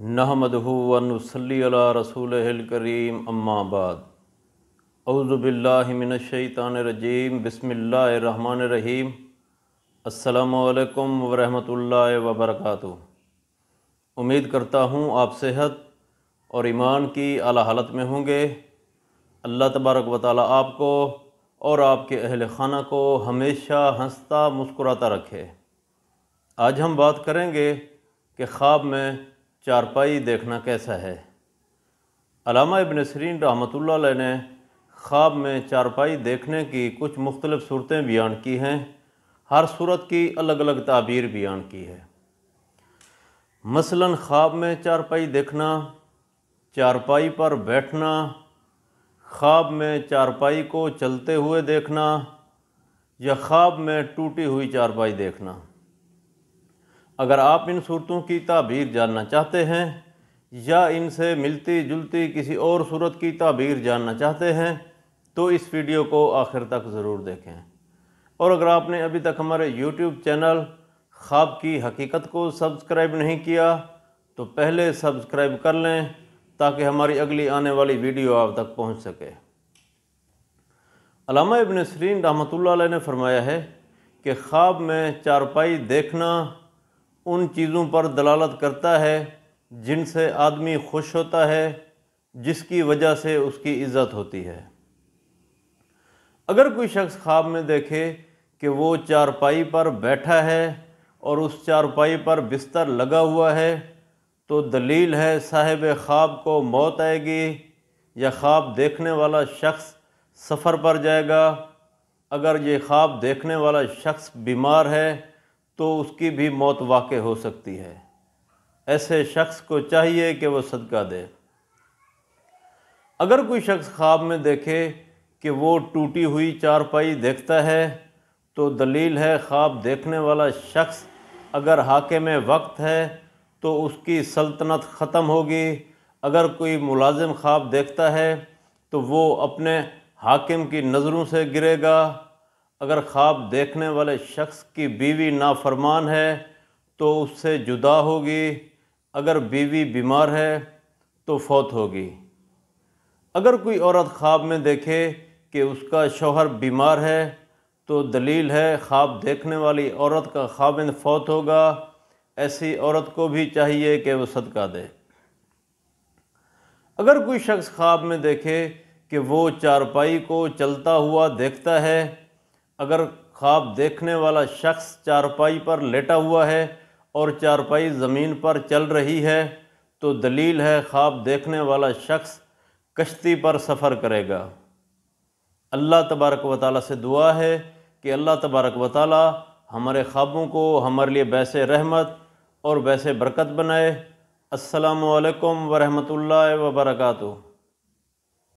सली रसूल करीम अम्माबाद अज़बिल्लिमिन अउज़बिल्लिमिनशैतानरजीम बसमीम अल्लाम वरहमतुल्ला वबरक उम्मीद करता हूँ आप सेहत और ईमान की अला हालत में होंगे अल्लाह तबारक व ताली आपको और आपके अहल ख़ाना को हमेशा हंसता मुस्कुराता रखे आज हम बात करेंगे कि ख्वाब में चारपाई देखना कैसा है अलामा इबन सरीन रहमत ने ख्वाब में चारपाई देखने की कुछ मुख्तलिफ़ सूरतें बयान की हैं हर सूरत की अलग अलग ताबीर बयान की है मसलन ख्वाब में चारपाई देखना चारपाई पर बैठना ख्वाब में चारपाई को चलते हुए देखना या ख्वाब में टूटी हुई चारपाई देखना अगर आप इन सूरतों की ताबीर जानना चाहते हैं या इनसे मिलती जुलती किसी और सूरत की ताबीर जानना चाहते हैं तो इस वीडियो को आखिर तक ज़रूर देखें और अगर आपने अभी तक हमारे यूट्यूब चैनल ख्वाब की हकीकत को सब्सक्राइब नहीं किया तो पहले सब्सक्राइब कर लें ताकि हमारी अगली आने वाली वीडियो आप तक पहुंच सके अलामा इबन सरीन रहमत ने फरमाया है कि ख्वाब में चारपाई देखना उन चीज़ों पर दलालत करता है जिनसे आदमी खुश होता है जिसकी वजह से उसकी इज़्ज़त होती है अगर कोई शख्स ख्वाब में देखे कि वो चारपाई पर बैठा है और उस चारपाई पर बिस्तर लगा हुआ है तो दलील है साहिब ख्वाब को मौत आएगी या ख्वाब देखने वाला शख्स सफ़र पर जाएगा अगर ये ख्वाब देखने वाला शख्स बीमार है तो उसकी भी मौत वाक़ हो सकती है ऐसे शख्स को चाहिए कि वह सदका दे अगर कोई शख्स ख्वाब में देखे कि वो टूटी हुई चारपाई देखता है तो दलील है ख्वाब देखने वाला शख्स अगर हाके में वक्त है तो उसकी सल्तनत ख़त्म होगी अगर कोई मुलाजिम ख्वाब देखता है तो वो अपने हाकिम की नज़रों से गिरेगा अगर ख्वाब देखने वाले शख्स की बीवी नाफरमान है तो उससे जुदा होगी अगर बीवी बीमार है तो फौत होगी अगर कोई औरत ख्वाब में देखे कि उसका शोहर बीमार है तो दलील है ख्वाब देखने वाली औरत का ख्वाबिंद फौत होगा ऐसी औरत को भी चाहिए कि वह सदका दे अगर कोई शख्स ख्वाब में देखे कि वो चारपाई को चलता हुआ देखता है अगर ख्वाब देखने वाला शख्स चारपाई पर लेटा हुआ है और चारपाई ज़मीन पर चल रही है तो दलील है ख्वाब देखने वाला शख्स कश्ती पर सफ़र करेगा अल्लाह तबारक व ताली से दुआ है कि अल्लाह तबारक व ताली हमारे ख्वाबों को हमारे लिए बैसे रहमत और बैसे बरकत बनाए असलकम वरहमल वबरकू